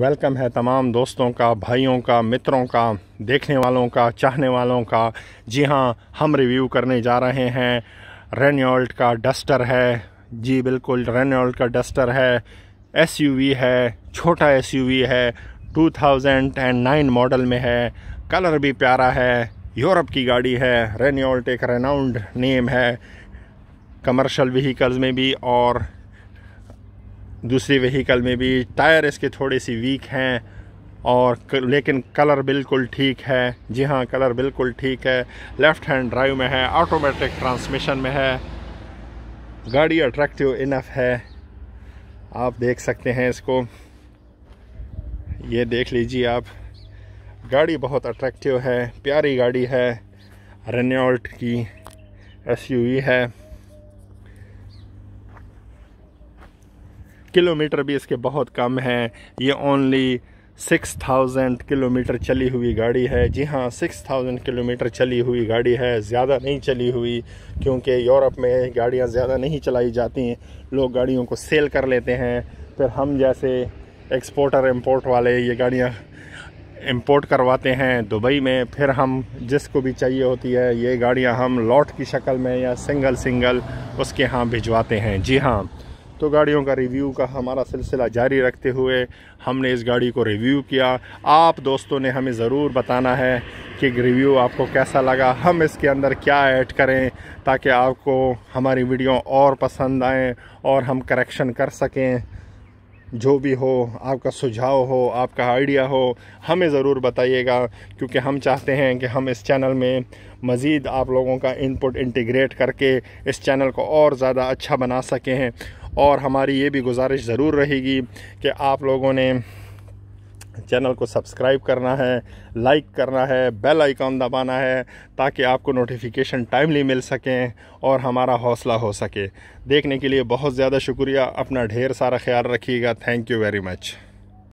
welcome है तमाम दोस्तों का भाइयों का मित्रों का देखने वालों का चाहने वालों का जी हाँ हम रिव्यू करने जा रहे हैं रेनोल्ट का डस्टर है जी बिल्कुल रेनोल्ट का डस्टर है एसयूवी है छोटा एसयूवी है 2009 मॉडल में है कलर भी प्यारा है यूरोप की गाड़ी है रेनोल्ट एक रेनाउंड नेम है कमर्शल व्हीकल्स में भी और दूसरी वहीकल में भी टायर इसके थोड़े सी वीक हैं और लेकिन कलर बिल्कुल ठीक है जी हाँ कलर बिल्कुल ठीक है लेफ़्ट हैंड ड्राइव में है ऑटोमेटिक ट्रांसमिशन में है गाड़ी अट्रैक्टिव इनफ है आप देख सकते हैं इसको ये देख लीजिए आप गाड़ी बहुत अट्रैक्टिव है प्यारी गाड़ी है रेनोल्ट की एसयूवी है किलोमीटर भी इसके बहुत कम हैं ये ओनली सिक्स थाउजेंड किलोमीटर चली हुई गाड़ी है जी हाँ सिक्स थाउजेंड किलोमीटर चली हुई गाड़ी है ज़्यादा नहीं चली हुई क्योंकि यूरोप में गाड़ियाँ ज़्यादा नहीं चलाई जाती हैं लोग गाड़ियों को सेल कर लेते हैं फिर हम जैसे एक्सपोर्टर इम्पोर्ट वाले ये गाड़ियाँ इम्पोर्ट करवाते हैं दुबई में फिर हम जिसको भी चाहिए होती है ये गाड़ियाँ हम लॉट की शक्ल में या सिंगल सिंगल उसके यहाँ भिजवाते हैं जी हाँ तो गाड़ियों का रिव्यू का हमारा सिलसिला जारी रखते हुए हमने इस गाड़ी को रिव्यू किया आप दोस्तों ने हमें ज़रूर बताना है कि रिव्यू आपको कैसा लगा हम इसके अंदर क्या ऐड करें ताकि आपको हमारी वीडियो और पसंद आएँ और हम करेक्शन कर सकें जो भी हो आपका सुझाव हो आपका आइडिया हो हमें ज़रूर बताइएगा क्योंकि हम चाहते हैं कि हम इस चैनल में मज़ीद आप लोगों का इनपुट इंटीग्रेट करके इस चैनल को और ज़्यादा अच्छा बना सकें और हमारी ये भी गुजारिश ज़रूर रहेगी कि आप लोगों ने चैनल को सब्सक्राइब करना है लाइक करना है बेल आइकॉन दबाना है ताकि आपको नोटिफिकेशन टाइमली मिल सकें और हमारा हौसला हो सके देखने के लिए बहुत ज़्यादा शुक्रिया अपना ढेर सारा ख्याल रखिएगा थैंक यू वेरी मच